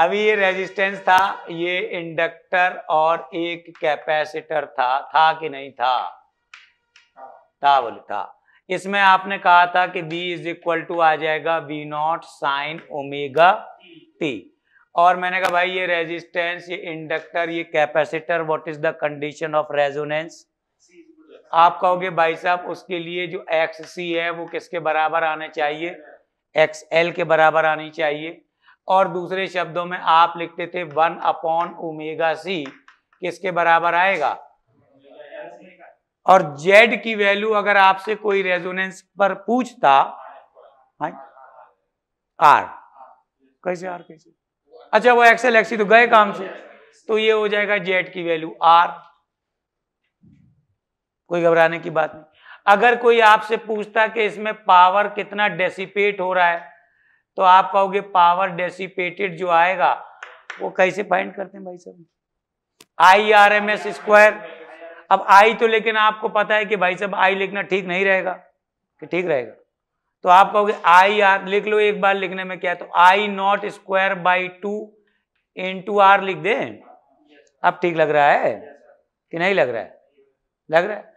अभी ये रेजिस्टेंस था ये इंडक्टर और एक कैपेसिटर था था कि नहीं था था बोले था इसमें आपने कहा था कि बी इज इक्वल टू आ जाएगा B nought sine omega T और मैंने कहा भाई ये रेजिस्टेंस ये इंडक्टर ये capacitor what is the condition of resonance आप कहोगे भाई साहब उसके लिए जो एक्स सी है वो किसके बराबर आने चाहिए एक्स एल के बराबर आनी चाहिए और दूसरे शब्दों में आप लिखते थे वन अपॉन ओमेगा सी किसके बराबर आएगा और जेड की वैल्यू अगर आपसे कोई रेजोनेंस पर पूछता आर कैसे आर कैसे अच्छा वो एक्सेल एक्सी तो गए काम से तो ये हो जाएगा जेड की वैल्यू आर कोई घबराने की बात नहीं अगर कोई आपसे पूछता कि इसमें पावर कितना डेसिपेट हो रहा है तो आप कहोगे पावर डेसिपेटेड जो आएगा वो कैसे फाइंड करते हैं भाई साहब I R M S square अब आई तो लेकिन आपको पता है कि भाई साहब आई लिखना ठीक नहीं रहेगा कि ठीक रहेगा तो आप कहोगे आई आर लिख लो एक बार लिखने में क्या तो I nought square by two into R लिख दे अब ठीक लग रहा है कि नहीं लग रहा है लग रहा है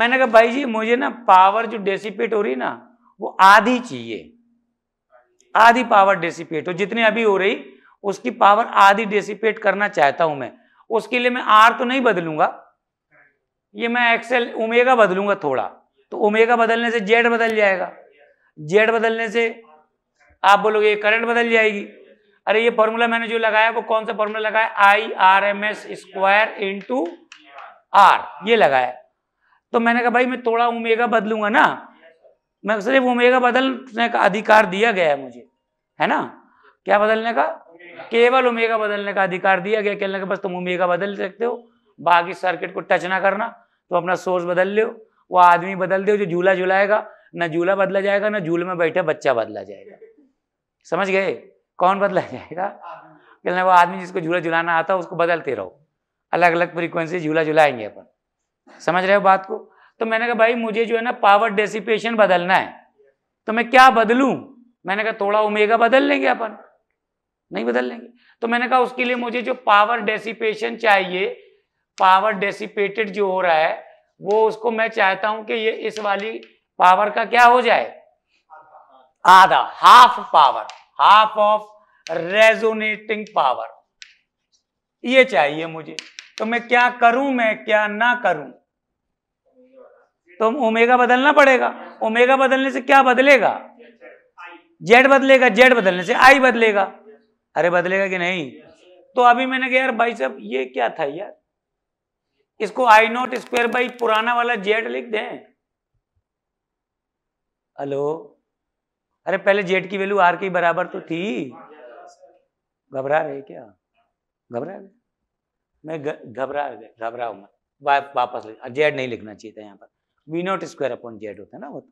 मैंने कहा भाई जी मुझे ना पावर जो डेसिपेट हो रही ना वो आधी चाहिए आधी पावर डेसिपेट हो जितनी अभी हो रही उसकी पावर आधी डेसिपेट करना चाहता हूं मैं उसके लिए मैं आर तो नहीं बदलूंगा ये मैं एक्सेल ओमेगा बदलूंगा थोड़ा तो ओमेगा बदलने से जेड बदल जाएगा जेड बदलने से आप बोलोगे करंट बदल जाएगी अरे ये फॉर्मूला मैंने जो लगाया वो कौन सा फॉर्मूला लगाया I R M S square into R ये लगाया तो मैंने कहा भाई मैं थोड़ा ओमेगा बदलूंगा ना मैं सिर्फ ओमेगा बदलने का अधिकार दिया गया है मुझे है ना क्या बदलने का केवल ओमेगा बदलने का अधिकार दिया गया कहने का बस तुम ओमेगा बदल सकते हो बाकी सर्किट को टच ना करना तो अपना सोर्स बदल लो वो आदमी बदल दो जो झूला झुलाएगा ना झूला बदला जाएगा ना झूले में बैठे बच्चा बदला जाएगा समझ गए कौन बदला जाएगा कहना वो आदमी जिसको झूला झुलाना आता उसको बदलते रहो अलग अलग फ्रिक्वेंसी झूला झुलाएंगे अपन समझ रहे हो बात को तो मैंने कहा भाई मुझे जो है ना पावर डेसिपेशन बदलना है तो मैं क्या बदलूं मैंने कहा थोड़ा ओमेगा बदल लेंगे अपन नहीं बदल लेंगे तो मैंने कहा उसके लिए मुझे जो पावर डेसिपेशन चाहिए पावर डेसिपेटेड जो हो रहा है वो उसको मैं चाहता हूं कि ये इस वाली पावर का क्या हो जाए आधा half power half of resonating power ये चाहिए मुझे तो मैं क्या करूं मैं क्या ना करूं तो हम ओमेगा बदलना पड़ेगा ओमेगा बदलने से क्या बदलेगा जेड बदलेगा जेड बदलने से आई बदलेगा अरे बदलेगा कि नहीं तो अभी मैंने कहा यार भाई साहब ये क्या था यार इसको आई नॉट स्क्वेयर बाई पुराना वाला जेड लिख दें हेलो अरे पहले जेड की वैल्यू आर के बराबर तो थी घबरा रहे क्या घबरा गए मैं घबरा गए घबराऊ मैं वापस लिख जेड नहीं लिखना चाहिए था यहाँ पर V nought square upon Z होता है ना वो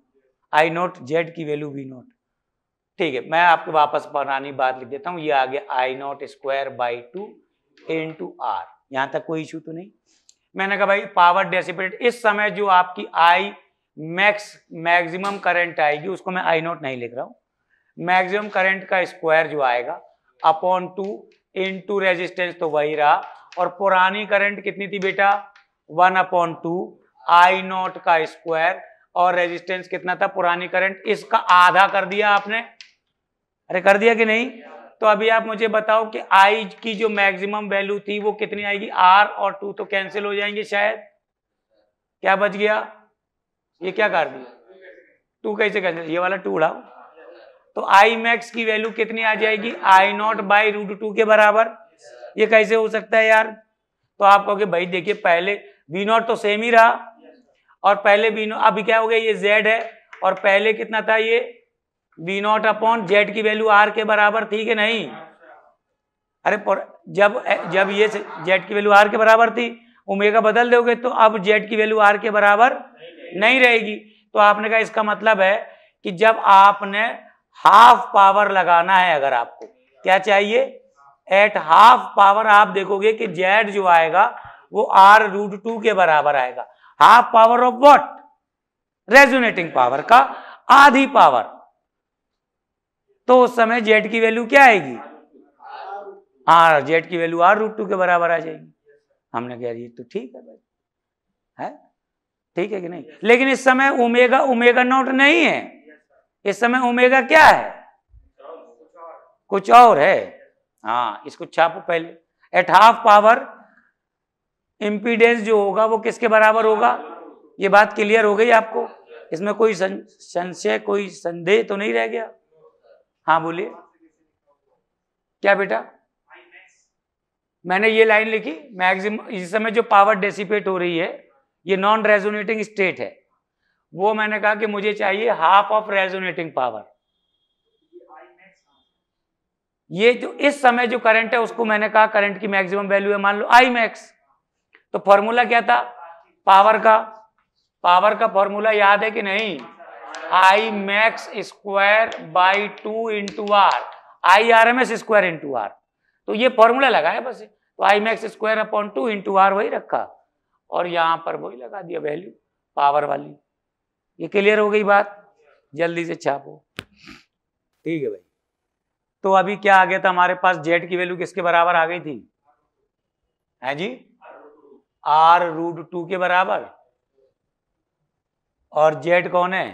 आई नोट जेड की वैल्यू वी नोट ठीक है मैं आपको वापस पुरानी बात लिख देता हूँ ये आ गया I nought square by two into R यहाँ तक कोई इशू तो नहीं मैंने कहा भाई पावर डेसिपेट इस समय जो आपकी आई मैक्स मैक्सिमम करंट आएगी उसको मैं आई नोट नहीं लिख रहा हूँ मैक्सिमम करंट का स्क्वायर जो आएगा upon two into resistance तो वही रहा और पुरानी करंट कितनी थी बेटा one upon two I nought का स्क्वायर और रेजिस्टेंस कितना था पुरानी करंट इसका आधा कर दिया आपने अरे कर दिया कि नहीं तो अभी आप मुझे बताओ कि आई की जो मैक्सिमम वैल्यू थी वो कितनी आएगी आर और टू तो कैंसिल हो जाएंगे शायद क्या बच गया ये क्या कर दिया टू कैसे कैंसिल ये वाला टू उड़ाओ तो आई मैक्स की वैल्यू कितनी आ जाएगी I not by root two के बराबर ये कैसे हो सकता है यार तो आप कहोगे भाई देखिए पहले वी नॉट तो सेम ही रहा और पहले बी नॉट अभी क्या हो गया ये जेड है और पहले कितना था ये बी नॉट अपॉन जेड की वैल्यू आर के बराबर थी कि नहीं अरे जब जब ये जेड की वैल्यू आर के बराबर थी उमेगा बदल दोगे तो अब जेड की वैल्यू आर के बराबर नहीं रहेगी तो आपने कहा इसका मतलब है कि जब आपने हाफ पावर लगाना है अगर आपको क्या चाहिए एट हाफ पावर आप देखोगे कि जेड जो आएगा वो आर रूट टू के बराबर आएगा half power of what resonating power का आधी पावर तो उस समय जेड की वैल्यू क्या आएगी हाँ जेड की वैल्यू आर रूट टू के बराबर आ जाएगी हमने कह ये तो ठीक है भाई है ठीक है कि नहीं लेकिन इस समय उमेगा उमेगा नॉट नहीं है इस समय उमेगा क्या है कुछ और है हाँ इसको छापो पहले एट हाफ पावर इम्पीडेंस जो होगा वो किसके बराबर होगा ये बात क्लियर हो गई आपको इसमें कोई संशय कोई संदेह तो नहीं रह गया हाँ बोलिए क्या बेटा मैंने ये लाइन लिखी मैक्सिमम इस समय जो पावर डेसिपेट हो रही है ये नॉन रेजोनेटिंग स्टेट है वो मैंने कहा कि मुझे चाहिए हाफ ऑफ रेजोनेटिंग पावर ये जो इस समय जो करंट है उसको मैंने कहा करंट की मैक्सिमम वैल्यू है मान लो आई मैक्स तो फॉर्मूला क्या था पावर का पावर का फॉर्मूला याद है कि नहीं I max square by two into R I R M S square into R तो ये फॉर्मूला लगाया बस तो I max square upon two into R वही रखा और यहाँ पर वही लगा दिया वैल्यू पावर वाली ये क्लियर हो गई बात जल्दी से छापो ठीक है भाई तो अभी क्या आ गया था हमारे पास जेड की वैल्यू किसके बराबर आ गई थी है जी आर रूट टू के बराबर और जेड कौन है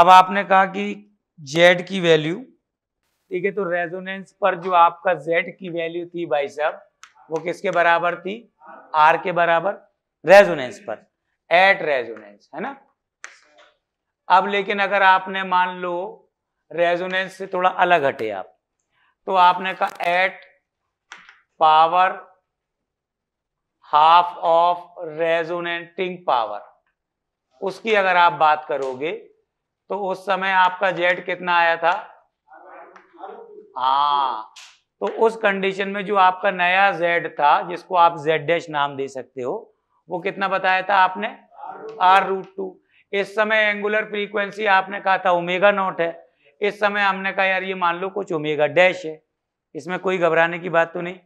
अब आपने कहा कि जेड की वैल्यू ठीक है तो रेजोनेंस पर जो आपका जेड की वैल्यू थी भाई साहब वो किसके बराबर थी आर के बराबर रेजोनेंस पर एट रेजोनेंस है ना अब लेकिन अगर आपने मान लो रेजोनेंस से थोड़ा अलग हटे आप तो आपने कहा at power half of resonating power उसकी अगर आप बात करोगे तो उस समय आपका जेड कितना आया था हाँ तो उस कंडीशन में जो आपका नया जेड था जिसको आप जेड डैश नाम दे सकते हो वो कितना बताया था आपने आर रूट टू इस समय एंगुलर फ्रीक्वेंसी आपने कहा था ओमेगा नोट है इस समय हमने कहा यार ये मान लो कुछ ओमेगा डैश है इसमें कोई घबराने की बात तो नहीं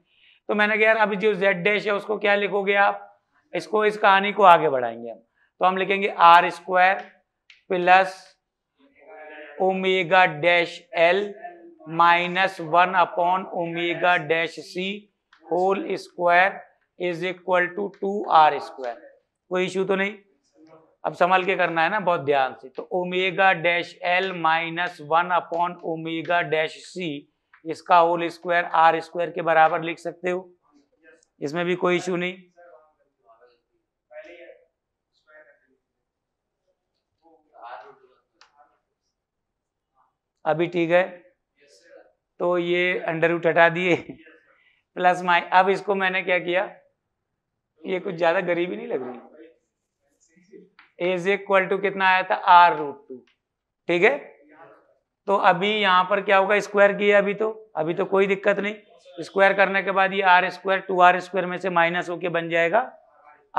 तो मैंने कहा यार अभी जो जेड डैश है उसको क्या लिखोगे आप इसको इस कहानी को आगे बढ़ाएंगे हम तो हम लिखेंगे R square plus omega dash L minus one upon omega dash C whole square is equal to two R square कोई इश्यू तो नहीं अब संभल के करना है ना बहुत ध्यान से तो omega dash L minus one upon omega dash C इसका होल स्क्वायर आर स्क्वायर के बराबर लिख सकते हो इसमें भी कोई इशू नहीं अभी ठीक है तो ये अंडर रूट हटा दिए प्लस माइ अब इसको मैंने क्या किया ये कुछ ज्यादा गरीबी नहीं लग रही एज इक्वल टू कितना आया था आर रूट टू ठीक है तो अभी यहाँ पर क्या होगा स्क्वायर किया अभी तो अभी तो कोई दिक्कत नहीं स्क्वायर करने के बाद ये R square two R square में से माइनस होके बन जाएगा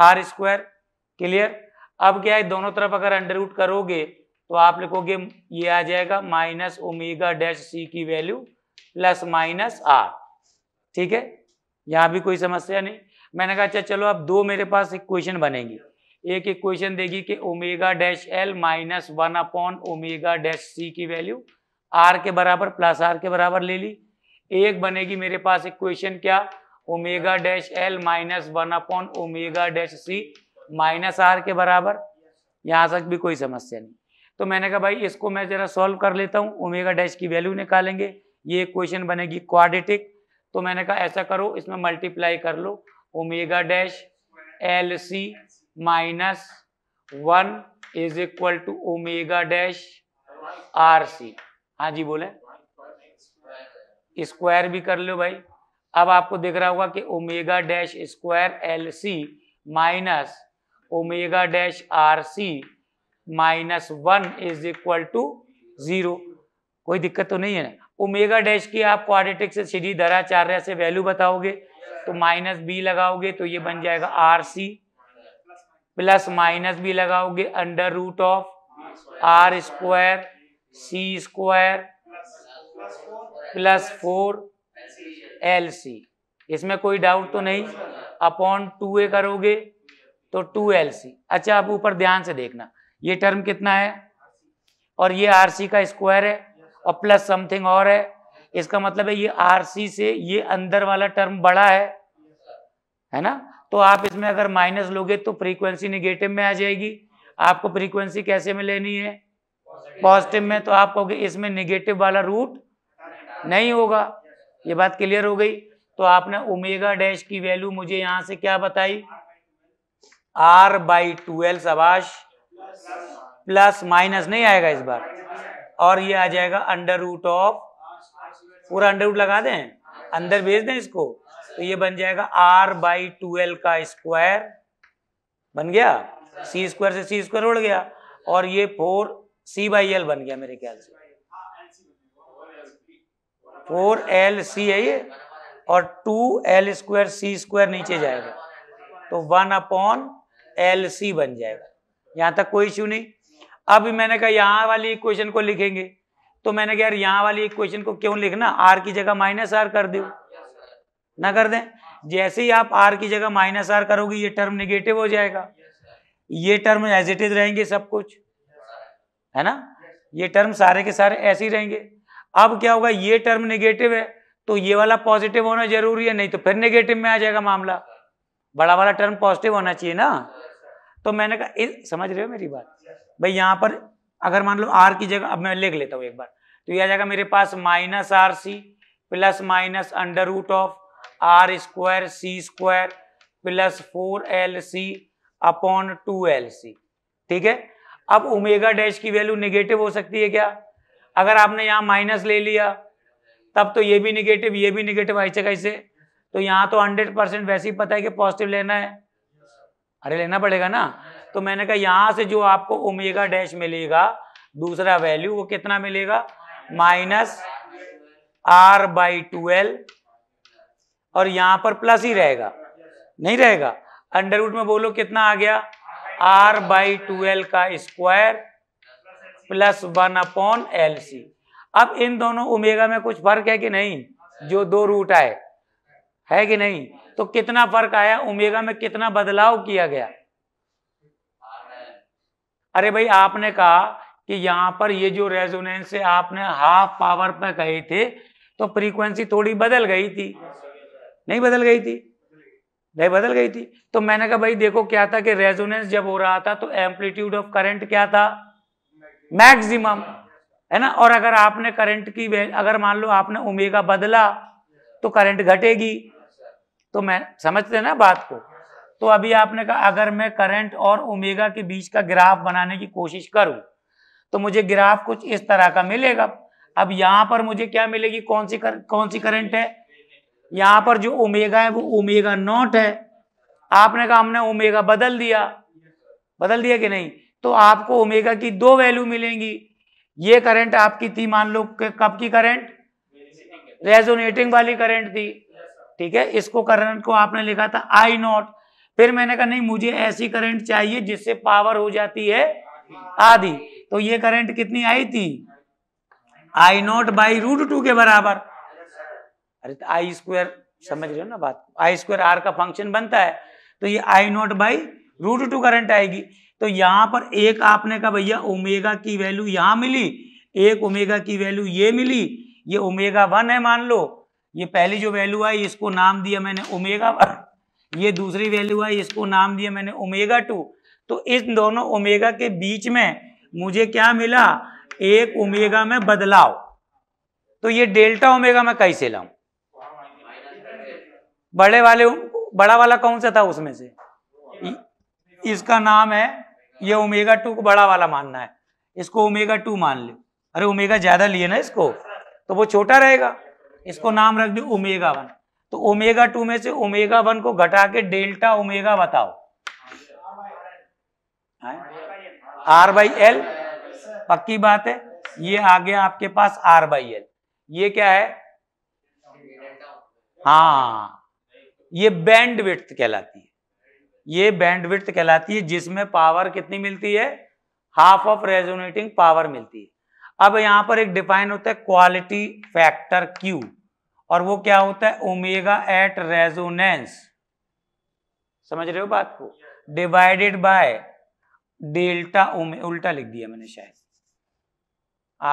आर स्क्वायर क्लियर अब क्या है दोनों तरफ अगर अंडर रूट करोगे तो आप लिखोगे ये आ जाएगा माइनस ओमेगा डैश सी की वैल्यू प्लस माइनस आर ठीक है यहाँ भी कोई समस्या नहीं मैंने कहा अच्छा चलो अब दो मेरे पास एक क्वेश्चन बनेगी एक एक क्वेश्चन देगी कि omega dash L minus one upon omega dash C की वैल्यू आर के बराबर प्लस आर के बराबर ले ली एक बनेगी मेरे पास एक क्वेश्चन क्या omega dash L minus one upon omega dash C minus R के बराबर यहाँ तक भी कोई समस्या नहीं तो मैंने कहा भाई इसको मैं जरा सॉल्व कर लेता हूँ ओमेगा डैश की वैल्यू निकालेंगे ये क्वेश्चन बनेगी क्वाड्रेटिक तो मैंने कहा ऐसा करो इसमें मल्टीप्लाई कर लो omega dash L C minus one is equal to omega dash R C हाँ जी बोले स्क्वायर भी कर लो भाई अब आपको दिख रहा होगा कि omega dash square L C minus omega dash R C minus one is equal to zero कोई दिक्कत तो नहीं है ना ओमेगा डैश की आप क्वाड्रेटिक से सीधी धराचार्य से वैल्यू बताओगे तो माइनस बी लगाओगे तो ये बन जाएगा आर सी प्लस माइनस भी लगाओगे under root of R square C square plus four L C इसमें कोई डाउट तो नहीं अपॉन टू ए करोगे तो टू एल सी अच्छा आप ऊपर ध्यान से देखना ये टर्म कितना है और ये आर सी का स्क्वायर है और प्लस समथिंग और है इसका मतलब है ये आर सी से ये अंदर वाला टर्म बड़ा है है ना तो आप इसमें अगर माइनस लोगे तो फ्रीक्वेंसी निगेटिव में आ जाएगी आपको फ्रीक्वेंसी कैसे में लेनी है पॉजिटिव में तो आप कहोगे इसमें निगेटिव वाला रूट नहीं होगा ये बात क्लियर हो गई तो आपने ओमेगा डैश की वैल्यू मुझे यहां से क्या बताई आर बाई ट्वेल्व सबाश प्लस माइनस नहीं आएगा इस बार और ये आ जाएगा अंडर रूट ऑफ पूरा अंडर रूट लगा दें अंदर भेज दें इसको तो ये बन जाएगा आर बाई टूएल्व का स्क्वायर बन गया सी स्क्वायर से सी स्क्वायर उड़ गया और ये फोर सी बाई एल बन गया मेरे ख्याल से फोर एल सी है ये और two L square C square नीचे जाएगा तो वन अपॉन एल सी बन जाएगा यहां तक कोई इश्यू नहीं अब मैंने कहा यहां वाली इक्वेशन को लिखेंगे तो मैंने कहा यार यहां वाली इक्वेशन को क्यों लिखना आर की जगह माइनस आर कर दू ना कर दें जैसे ही आप आर की जगह माइनस आर करोगे ये टर्म निगेटिव हो जाएगा ये टर्म एज इट इज रहेंगे सब कुछ है ना ये टर्म सारे के सारे ऐसे ही रहेंगे अब क्या होगा ये टर्म निगेटिव है तो ये वाला पॉजिटिव होना जरूरी है नहीं तो फिर निगेटिव में आ जाएगा मामला बड़ा वाला टर्म पॉजिटिव होना चाहिए ना तो मैंने कहा समझ रहे हो मेरी बात भाई यहाँ पर अगर मान लो आर की जगह अब मैं लिख लेता हूँ एक बार तो यह आ जाएगा मेरे पास minus R C plus minus under root of R square C square plus four L C upon two L C ठीक है अब ओमेगा डैश की वैल्यू निगेटिव हो सकती है क्या अगर आपने यहाँ माइनस ले लिया तब तो ये भी निगेटिव ये भी निगेटिव ऐसे कैसे तो यहाँ तो हंड्रेड परसेंट वैसे ही पता है कि पॉजिटिव लेना है अरे लेना पड़ेगा ना तो मैंने कहा यहाँ से जो आपको ओमेगा डैश मिलेगा दूसरा वैल्यू वो कितना मिलेगा माइनस आर बाई ट्वेल्व और यहां पर प्लस ही रहेगा नहीं रहेगा अंडर रूट में बोलो कितना आ गया आर बाई टू एल का square plus one upon L C अब इन दोनों उमेगा में कुछ फर्क है कि नहीं जो दो रूट आए है कि नहीं तो कितना फर्क आया उमेगा में कितना बदलाव किया गया अरे भाई आपने कहा कि यहां पर ये जो रेजोनेंस है आपने हाफ पावर पर कहे थे तो फ्रीक्वेंसी थोड़ी बदल गई थी नहीं बदल गई थी नहीं बदल गई थी तो मैंने कहा भाई देखो क्या था कि रेजोनेंस जब हो रहा था तो एम्पलीट्यूड ऑफ करंट क्या था मैक्सिमम है ना और अगर आपने करंट की अगर मान लो आपने उमेगा बदला तो करंट घटेगी तो मैं समझते ना बात को तो अभी आपने कहा अगर मैं करंट और ओमेगा के बीच का ग्राफ बनाने की कोशिश करूं तो मुझे ग्राफ कुछ इस तरह का मिलेगा अब यहां पर मुझे क्या मिलेगी कौन सी कर, कौन सी करंट है यहां पर जो ओमेगा है वो ओमेगा नॉट है आपने कहा हमने ओमेगा बदल दिया बदल दिया कि नहीं तो आपको ओमेगा की दो वैल्यू मिलेंगी ये करंट आपकी थी मान लो कब की करंट रेजोनेटिंग वाली करंट थी ठीक है इसको करंट को आपने लिखा था आई नॉट फिर मैंने कहा नहीं मुझे ऐसी करंट चाहिए जिससे पावर हो जाती है आधी तो ये करंट कितनी आई थी I not by root two के बराबर अरे तो आई स्क्वायर समझ रहे हो ना बात आई स्क्वायर आर का फंक्शन बनता है तो ये I not by root two current आएगी तो यहाँ पर एक आपने कहा भैया ओमेगा की वैल्यू यहाँ मिली एक ओमेगा की वैल्यू ये मिली ये ओमेगा वन है मान लो ये पहली जो वैल्यू आई इसको नाम दिया मैंने ओमेगा वन ये दूसरी वैल्यू आई इसको नाम दिया मैंने ओमेगा टू तो इस दोनों ओमेगा के बीच में मुझे क्या मिला एक ओमेगा में बदलाव तो ये डेल्टा ओमेगा मैं कैसे लाऊं बड़े वाले बड़ा वाला कौन सा था उसमें से इसका नाम है ये ओमेगा टू को बड़ा वाला मानना है इसको ओमेगा टू मान लो अरे ओमेगा ज्यादा लिए ना इसको तो वो छोटा रहेगा इसको नाम रख दो ओमेगा वन तो ओमेगा टू में से ओमेगा वन को घटा के डेल्टा ओमेगा बताओ आर बाई एल पक्की बात है ये आ गया आपके पास आर बाई एल ये क्या है हाँ ये बैंड विथ कहलाती है ये बैंड विथ कहलाती है जिसमें पावर कितनी मिलती है हाफ ऑफ रेजोनेटिंग पावर मिलती है अब यहां पर एक डिफाइन होता है क्वालिटी फैक्टर क्यू और वो क्या होता है ओमेगा एट रेजोनेंस समझ रहे हो बात को डिवाइडेड बाय डेल्टा ओमे उल्टा लिख दिया मैंने शायद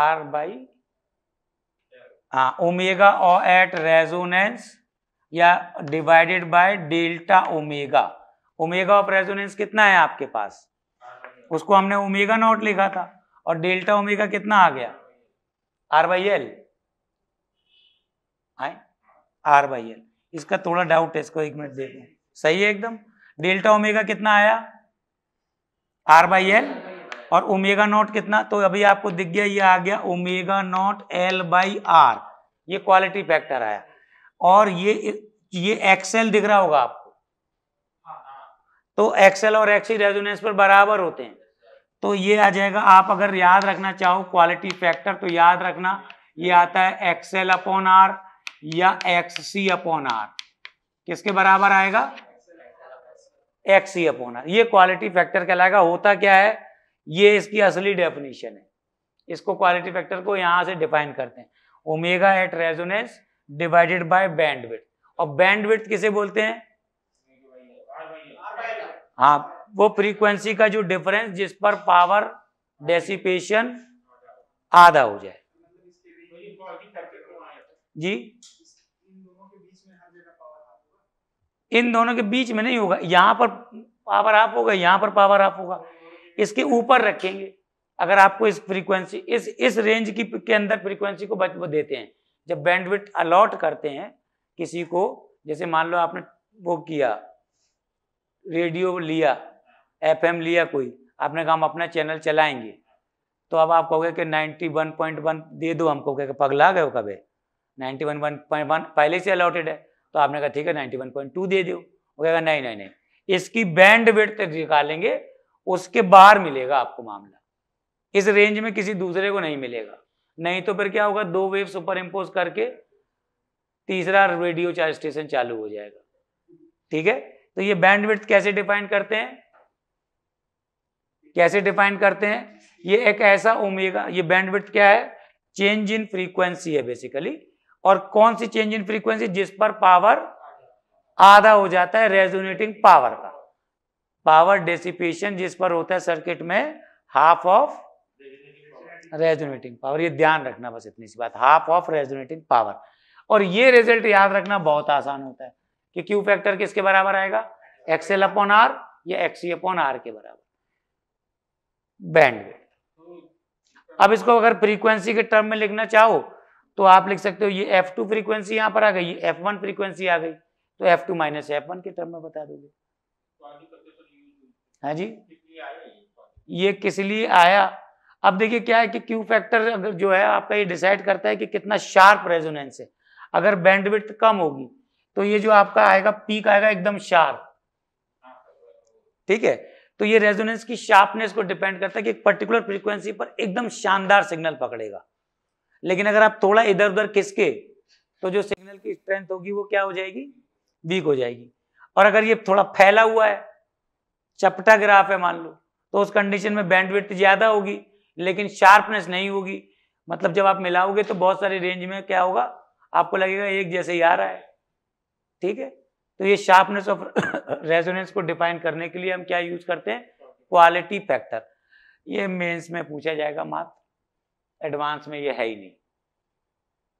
आर बाई हाँ ओमेगा एट रेजोनेंस या divided by delta omega omega of resonance कितना है आपके पास उसको हमने ओमेगा नॉट लिखा था और डेल्टा ओमेगा कितना आ गया आर बाई एल आए आर बाई एल इसका थोड़ा डाउट है इसको एक मिनट देखो सही है एकदम डेल्टा ओमेगा कितना आया आर बाई एल और ओमेगा नॉट कितना तो अभी आपको दिख गया ये आ गया omega naught L by R ये क्वालिटी फैक्टर आया और ये ये एक्सेल दिख रहा होगा आपको तो एक्सेल और एक्सी रेजोनेंस पर बराबर होते हैं तो ये आ जाएगा आप अगर याद रखना चाहो क्वालिटी फैक्टर तो याद रखना ये आता है एक्सेल अपॉन आर या एक्स सी अपॉन आर किसके बराबर आएगा एक्स सी अपॉन आर ये क्वालिटी फैक्टर कहलाएगा होता क्या है ये इसकी असली डेफिनेशन है इसको क्वालिटी फैक्टर को यहां से डिफाइन करते हैं omega at resonance divided by bandwidth और बैंडविथ किसे बोलते हैं हाँ वो फ्रीक्वेंसी का जो डिफरेंस जिस पर पावर डेसिपेशन आधा हो जाए जी इन दोनों के बीच में नहीं होगा यहां पर पावर आप होगा यहां पर पावर आप होगा इसके ऊपर रखेंगे अगर आपको इस फ्रीक्वेंसी इस इस रेंज की के अंदर फ्रीक्वेंसी को बच देते हैं जब बैंडविट अलॉट करते हैं किसी को जैसे मान लो आपने वो किया रेडियो लिया एफएम लिया कोई आपने कहा हम अपना चैनल चलाएंगे तो अब आप कहोगे कि 91.1 दे दो हमको कहोगे पगला गए हो कभी 91.1 पहले से अलॉटेड है तो आपने कहा ठीक है 91.2 दे दो वो कहेगा नहीं नहीं नहीं इसकी बैंड निकालेंगे उसके बाहर मिलेगा आपको मामला इस रेंज में किसी दूसरे को नहीं मिलेगा नहीं तो फिर क्या होगा दो वेव सुपर इम्पोज करके तीसरा रेडियो चार्ज स्टेशन चालू हो जाएगा ठीक है तो ये बैंडविड्थ कैसे डिफाइन करते हैं कैसे डिफाइन करते हैं ये एक ऐसा ओमेगा ये बैंडविड्थ क्या है चेंज इन फ्रीक्वेंसी है बेसिकली और कौन सी चेंज इन फ्रीक्वेंसी जिस पर पावर आधा हो जाता है रेजोनेटिंग पावर का पावर डेसिपेशन जिस पर होता है सर्किट में हाफ ऑफ रेजोनेटिंग पावर ये ध्यान रखना बस इतनी सी बात हाफ ऑफ रेजोनेटिंग पावर और ये रिजल्ट याद रखना बहुत आसान होता है कि क्यू फैक्टर किसके बराबर आएगा एक्सएल अपॉन आर या एक्सी अपॉन आर के बराबर बैंड अब इसको अगर फ्रीक्वेंसी के टर्म में लिखना चाहो तो आप लिख सकते हो ये एफ टू फ्रीक्वेंसी यहां पर आ गई एफ वन फ्रीक्वेंसी आ गई तो F two minus F one के टर्म में बता दोगे हाँ जी ये किस लिए आया अब देखिए क्या है कि क्यू फैक्टर अगर जो है आपका ये डिसाइड करता है कि कितना शार्प रेजोनेंस है अगर बैंडविड्थ कम होगी तो ये जो आपका आएगा पीक आएगा एकदम शार्प ठीक है तो ये रेजोनेंस की शार्पनेस को डिपेंड करता है कि एक पर्टिकुलर फ्रीक्वेंसी पर एकदम शानदार सिग्नल पकड़ेगा लेकिन अगर आप थोड़ा इधर उधर किसके तो जो सिग्नल की स्ट्रेंथ होगी वो क्या हो जाएगी वीक हो जाएगी और अगर ये थोड़ा फैला हुआ है चपटा ग्राफ है मान लो तो उस कंडीशन में बैंडविड्थ ज्यादा होगी लेकिन शार्पनेस नहीं होगी मतलब जब आप मिलाओगे तो बहुत सारी रेंज में क्या होगा आपको लगेगा एक जैसे ही आ रहा है ठीक है तो ये शार्पनेस ऑफ रेजोनेंस को डिफाइन करने के लिए हम क्या यूज करते हैं क्वालिटी फैक्टर ये मेंस में पूछा जाएगा मात्र एडवांस में ये है ही नहीं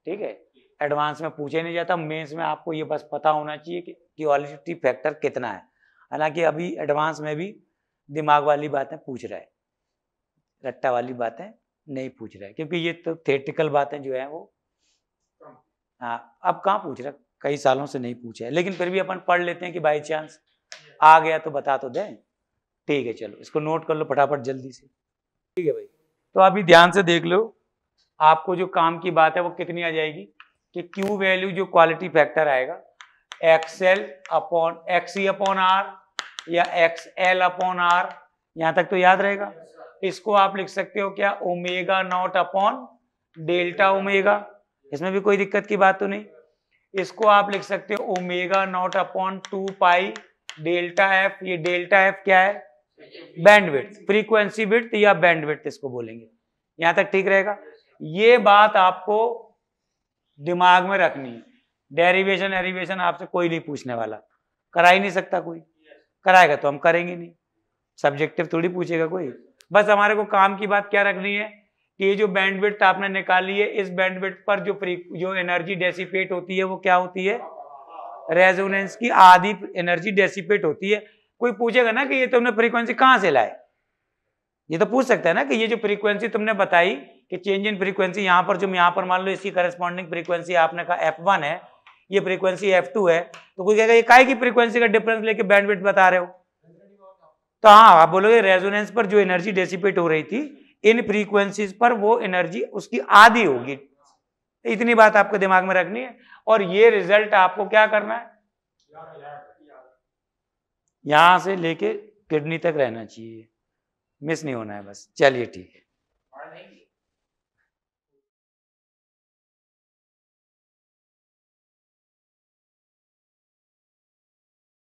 ठीक है एडवांस में पूछा नहीं जाता मेंस में आपको ये बस पता होना चाहिए कि क्वालिटी फैक्टर कितना है हालांकि अभी एडवांस में भी दिमाग वाली बातें पूछ रहा है रट्टा वाली बातें नहीं पूछ रहे क्योंकि ये तो थिएटिकल बातें जो है वो हाँ अब कहाँ पूछ रहा कई सालों से नहीं पूछा लेकिन फिर भी अपन पढ़ लेते हैं कि बाई चांस आ गया तो बता तो दें ठीक है चलो इसको नोट कर लो फटाफट जल्दी से ठीक है भाई तो अभी ध्यान से देख लो आपको जो काम की बात है वो कितनी आ जाएगी कि Q वैल्यू जो क्वालिटी फैक्टर आएगा X L upon X upon R या एक्स एल अपॉन आर यहाँ तक तो याद रहेगा इसको आप लिख सकते हो क्या omega naught upon delta omega इसमें भी कोई दिक्कत की बात तो नहीं इसको आप लिख सकते हो omega naught upon two pi delta F ये डेल्टा एफ क्या है बैंडविड्थ फ्रीक्वेंसी विड्थ या बैंडविड्थ इसको बोलेंगे यहां तक ठीक रहेगा ये बात आपको दिमाग में रखनी है डेरिवेशन एरिवेशन आपसे कोई नहीं पूछने वाला करा ही नहीं सकता कोई कराएगा तो हम करेंगे नहीं सब्जेक्टिव थोड़ी पूछेगा कोई बस हमारे को काम की बात क्या रखनी है कि ये जो बैंडविड्थ आपने निकाली है इस बैंडविड्थ पर जो जो एनर्जी डेसिपेट होती है वो क्या होती है रेजोनेंस की आधी एनर्जी डेसिपेट होती है कोई पूछेगा ना कि ये तुमने फ्रीक्वेंसी कहाँ से लाए ये तो पूछ सकता है ना कि ये जो फ्रीक्वेंसी तुमने बताई कि चेंज इन फ्रीक्वेंसी यहाँ पर जो यहाँ पर मान लो इसकी करस्पॉन्डिंग फ्रीक्वेंसी आपने कहा एफ वन है ये फ्रीक्वेंसी एफ टू है तो कोई कहेगा ये काय की फ्रीक्वेंसी का डिफरेंस लेके बैंडविड्थ बता रहे हो तो हाँ आप बोलोगे रेजोनेंस पर जो एनर्जी डेसिपेट हो रही थी इन फ्रीक्वेंसीज पर वो एनर्जी उसकी आधी होगी इतनी बात आपको दिमाग में रखनी है और ये रिजल्ट आपको क्या करना है यहां से लेके किडनी तक रहना चाहिए मिस नहीं होना है बस चलिए ठीक है